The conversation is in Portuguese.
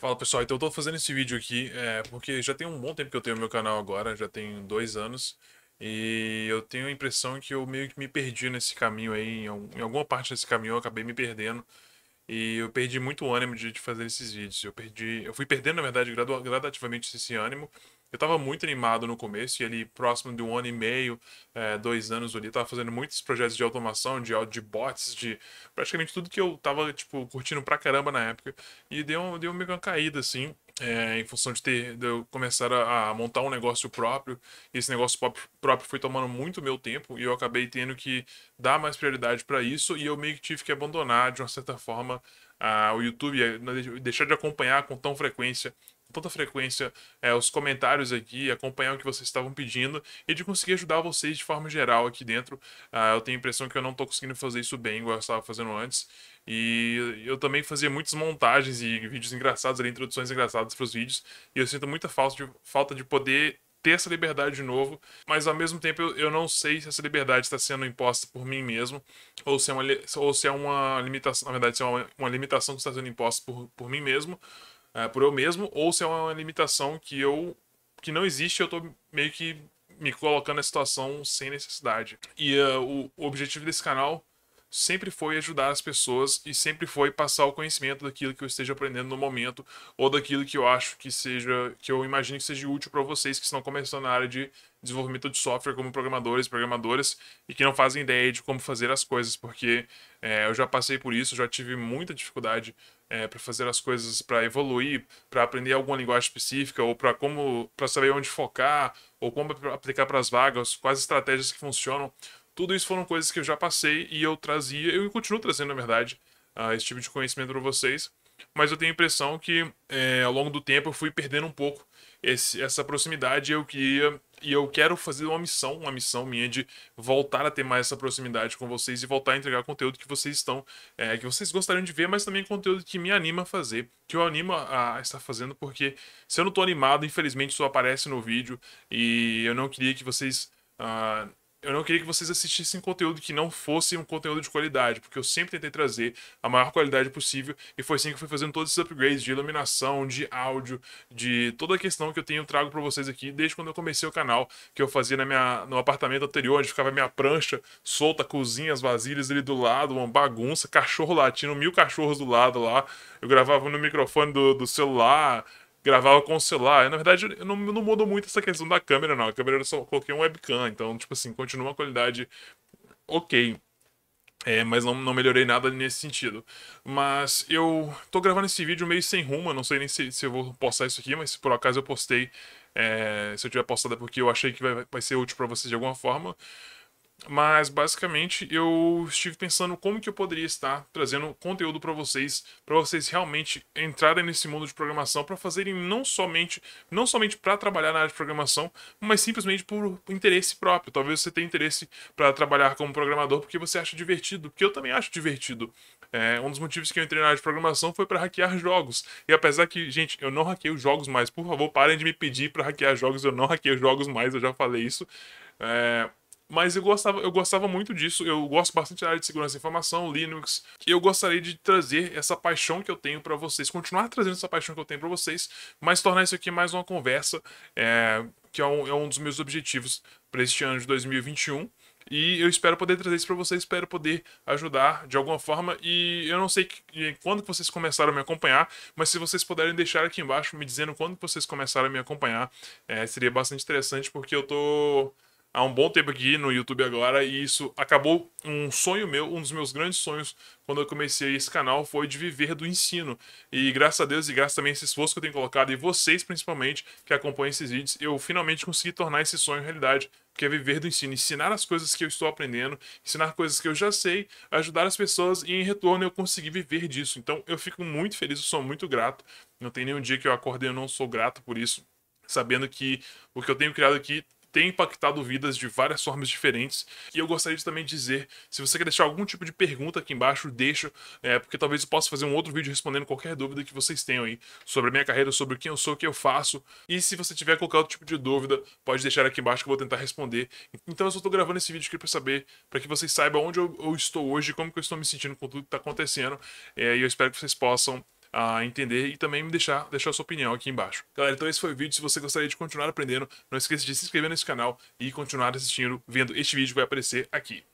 Fala pessoal, então eu tô fazendo esse vídeo aqui é, porque já tem um bom tempo que eu tenho meu canal agora, já tem dois anos. E eu tenho a impressão que eu meio que me perdi nesse caminho aí, em, alguma parte desse caminho eu acabei me perdendo. E eu perdi muito o ânimo de, de fazer esses vídeos. Eu perdi, eu fui perdendo na verdade gradu, gradativamente esse ânimo. Eu tava muito animado no começo e ali próximo de um ano e meio, é, dois anos ali, tava fazendo muitos projetos de automação, de, de bots, de praticamente tudo que eu tava, tipo, curtindo pra caramba na época. E deu, deu meio que uma caída, assim, é, em função de ter de eu começar a, a, montar um negócio próprio. E esse negócio próprio foi tomando muito meu tempo e eu acabei tendo que dar mais prioridade para isso e eu meio que tive que abandonar, de uma certa forma, a, ah, o YouTube, eh, deixar de acompanhar com tão frequência toda frequência é, os comentários aqui, acompanhar o que vocês estavam pedindo e de conseguir ajudar vocês de forma geral aqui dentro. Ah, eu tenho a impressão que eu não estou conseguindo fazer isso bem, igual eu estava fazendo antes. E eu também fazia muitas montagens e vídeos engraçados, ali, introduções engraçadas para os vídeos. E eu sinto muita falta de, falta de poder ter essa liberdade de novo, mas ao mesmo tempo eu, eu não sei se essa liberdade está sendo imposta por mim mesmo, ou se é uma, ou se é uma limitação, na verdade, se é uma, uma limitação que está sendo imposta por, por mim mesmo, é, por eu mesmo, ou se é uma limitação que eu que não existe, eu tô meio que me colocando na situação sem necessidade. E uh, o, o objetivo desse canal sempre foi ajudar as pessoas e sempre foi passar o conhecimento daquilo que eu esteja aprendendo no momento ou daquilo que eu acho que seja, que eu imagino que seja útil para vocês que estão começando na área de desenvolvimento de software como programadores, programadoras e que não fazem ideia de como fazer as coisas, porque é, eu já passei por isso, já tive muita dificuldade é, eh, para fazer as coisas, para evoluir, para aprender alguma linguagem específica ou para como, para saber onde focar ou como aplicar para as vagas, quais estratégias que funcionam tudo isso foram coisas que eu já passei e eu trazia, eu continuo trazendo, na verdade, uh, esse tipo de conhecimento para vocês. Mas eu tenho a impressão que é, ao longo do tempo eu fui perdendo um pouco esse, essa proximidade e eu queria e eu quero fazer uma missão, uma missão minha de voltar a ter mais essa proximidade com vocês e voltar a entregar conteúdo que vocês estão, é, que vocês gostariam de ver, mas também conteúdo que me anima a fazer, que eu animo a, estar fazendo, porque se eu não estou animado, infelizmente só aparece no vídeo e eu não queria que vocês uh, eu não queria que vocês assistissem conteúdo que não fosse um conteúdo de qualidade, porque eu sempre tentei trazer a maior qualidade possível e foi assim que eu fui fazendo todos esses upgrades de iluminação, de áudio, de toda a questão que eu tenho trago para vocês aqui desde quando eu comecei o canal, que eu fazia na minha, no apartamento anterior, onde ficava a minha prancha solta, cozinha, as vasilhas ali do lado, uma bagunça, cachorro latindo, mil cachorros do lado lá, eu gravava no microfone do, do celular, gravava com o celular. e na verdade, eu não, não mudou muito essa questão da câmera, não. A câmera eu só coloquei um webcam, então, tipo assim, continua uma qualidade ok. É, mas não, não melhorei nada nesse sentido. Mas eu tô gravando esse vídeo meio sem rumo, eu não sei nem se, se eu vou postar isso aqui, mas se por acaso eu postei, é, se eu tiver postado é porque eu achei que vai, vai ser útil para vocês de alguma forma. Mas basicamente eu estive pensando como que eu poderia estar trazendo conteúdo para vocês, para vocês realmente entrarem nesse mundo de programação, para fazerem não somente, não somente para trabalhar na área de programação, mas simplesmente por interesse próprio. Talvez você tenha interesse para trabalhar como programador porque você acha divertido, porque eu também acho divertido. É, um dos motivos que eu entrei na área de programação foi para hackear jogos. E apesar que, gente, eu não hackeio jogos mais, por favor, parem de me pedir para hackear jogos, eu não hackeio jogos mais, eu já falei isso. É, mas eu gostava, eu gostava muito disso. Eu gosto bastante da área de segurança da informação, Linux. E eu gostaria de trazer essa paixão que eu tenho para vocês, continuar trazendo essa paixão que eu tenho para vocês, mas tornar isso aqui mais uma conversa, é, que é um, é um dos meus objetivos para este ano de 2021. E eu espero poder trazer isso para vocês, espero poder ajudar de alguma forma. E eu não sei que, quando vocês começaram a me acompanhar, mas se vocês puderem deixar aqui embaixo me dizendo quando vocês começaram a me acompanhar, é, seria bastante interessante, porque eu tô há um bom tempo aqui no YouTube agora e isso acabou um sonho meu, um dos meus grandes sonhos quando eu comecei esse canal foi de viver do ensino. E graças a Deus e graças também a esse esforço que eu tenho colocado e vocês principalmente que acompanham esses vídeos, eu finalmente consegui tornar esse sonho realidade, que é viver do ensino, ensinar as coisas que eu estou aprendendo, ensinar coisas que eu já sei, ajudar as pessoas e em retorno eu consegui viver disso. Então eu fico muito feliz, eu sou muito grato. Não tem nenhum dia que eu acordei e eu não sou grato por isso sabendo que o que eu tenho criado aqui tem impactado vidas de várias formas diferentes. E eu gostaria de também dizer, se você quer deixar algum tipo de pergunta aqui embaixo, deixa, é, porque talvez eu possa fazer um outro vídeo respondendo qualquer dúvida que vocês tenham aí sobre a minha carreira, sobre quem eu sou, o que eu faço. E se você tiver qualquer outro tipo de dúvida, pode deixar aqui embaixo que eu vou tentar responder. Então eu só tô gravando esse vídeo aqui para saber, para que vocês saibam onde eu, eu, estou hoje, como que eu estou me sentindo com tudo que tá acontecendo. É, e eu espero que vocês possam a entender e também me deixar, deixar sua opinião aqui embaixo. Galera, então esse foi o vídeo. Se você gostaria de continuar aprendendo, não esqueça de se inscrever nesse canal e continuar assistindo, vendo este vídeo que vai aparecer aqui.